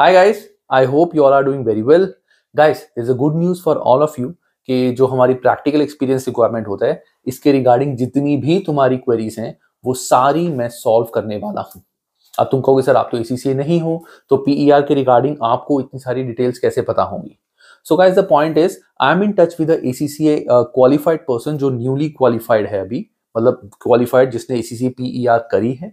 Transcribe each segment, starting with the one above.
Hi guys I hope you all are doing very well guys is a good news for all of you कि जो हमारी practical experience requirement होता है इसके regarding जितनी भी तुम्हारी क्वेरीज हैं वो सारी मैं सॉल्व करने वाला हूँ अब तुम कहोगे सर आप तो ए नहीं हो तो पी e के रिगार्डिंग आपको इतनी सारी डिटेल्स कैसे पता होंगी so guys the point is I am in touch with a qualified person जो न्यूली क्वालिफाइड है अभी मतलब क्वालिफाइड जिसने ए सी पी ई आर करी है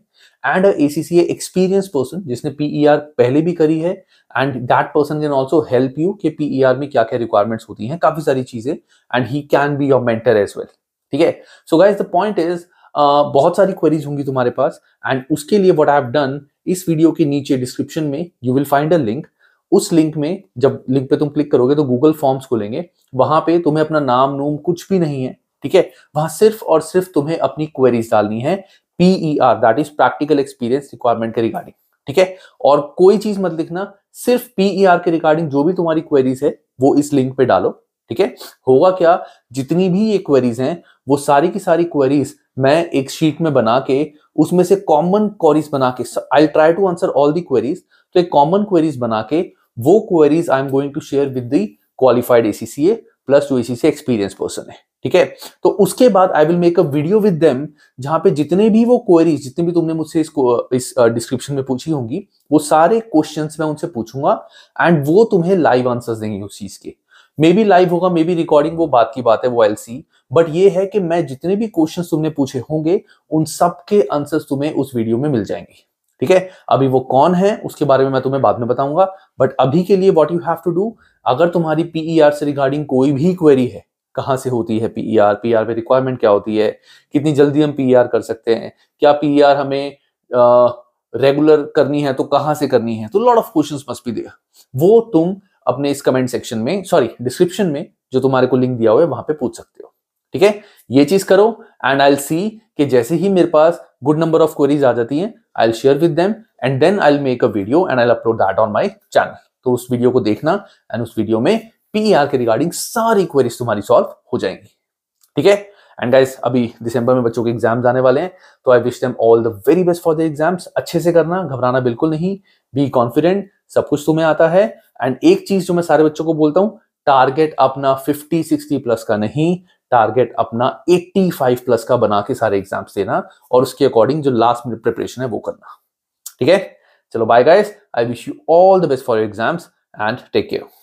and A C C experience person जिसने पी ई आर पहले भी करी है and that person can also help you कि पी ई आर में क्या क्या रिक्वायरमेंट्स होती हैं काफ़ी सारी चीज़ें and he can be your mentor as well ठीक है so guys the point is बहुत सारी क्वेरीज होंगी तुम्हारे पास एंड उसके लिए वट आई हैव डन इस वीडियो के नीचे डिस्क्रिप्शन में you will find a link उस लिंक में जब लिंक पे तुम क्लिक करोगे तो गूगल फॉर्म्स खोलेंगे वहां पे तुम्हें अपना नाम नूम कुछ भी नहीं है ठीक है वहां सिर्फ और सिर्फ तुम्हें अपनी क्वेरीज डालनी है P E R that is practical experience requirement के रिगार्डिंग ठीक है और कोई चीज मत लिखना सिर्फ पीई आर e के रिगार्डिंग जो भी तुम्हारी क्वेरीज है वो इस लिंक पे डालो ठीक है होगा क्या जितनी भी ये क्वेरीज हैं वो सारी की सारी क्वेरीज मैं एक शीट में बना के उसमें से कॉमन क्वेरीज बना के I try to answer all the queries तो एक कॉमन क्वेरीज बना के वो queries I am going to share with the qualified ACCA plus two इसी से एक्सपीरियंस पर्सन है ठीक है तो उसके बाद I will make a video with them जहां पे जितने भी वो क्वेरीज जितने भी तुमने मुझसे इस डिस्क्रिप्शन में पूछी होंगी वो सारे क्वेश्चंस मैं उनसे पूछूंगा एंड वो तुम्हें लाइव आंसर्स देंगे उस चीज के मे बी लाइव होगा मे बी रिकॉर्डिंग वो बात की बात है वो एल सी बट ये है कि मैं जितने भी क्वेश्चन तुमने पूछे होंगे उन सब के आंसर्स तुम्हें उस वीडियो में मिल जाएंगे ठीक है अभी वो कौन है उसके बारे में मैं तुम्हें बाद में बताऊंगा बट अभी के लिए what you have to do अगर तुम्हारी पीईआर e से रिगार्डिंग कोई भी क्वेरी है कहाँ से होती है पीईआर पीआर e e पे रिक्वायरमेंट क्या होती है कितनी जल्दी हम पीईआर कर सकते हैं क्या पीईआर हमें रेगुलर करनी है तो कहाँ से करनी है तो लॉट ऑफ क्वेश्चन मस्ट भी देगा वो तुम अपने इस कमेंट सेक्शन में सॉरी डिस्क्रिप्शन में जो तुम्हारे को लिंक दिया हुआ है वहां पे पूछ सकते हो ठीक है ये चीज करो एंड आई सी कि जैसे ही मेरे पास गुड नंबर ऑफ क्वेरीज आ जाती हैं I share with them and then I make a video and I upload that on my channel तो उस वीडियो को देखना एंड उस वीडियो में पीआर e के रिगार्डिंग सारी क्वेरीज तुम्हारी सॉल्व हो जाएंगी ठीक है एंड गाइस अभी दिसंबर में बच्चों के एग्जाम्स आने वाले हैं तो I wish them all the very best for the exams अच्छे से करना घबराना बिल्कुल नहीं बी कॉन्फिडेंट सब कुछ तुम्हें आता है एंड एक चीज जो मैं सारे बच्चों को बोलता हूँ टारगेट अपना 50 60 प्लस का नहीं टारगेट अपना 85 प्लस का बना के सारे एग्जाम्स देना और उसके अकॉर्डिंग जो लास्ट मिनट प्रिपरेशन है वो करना ठीक है Chalo, bye guys. I wish you all the best for your exams and take care.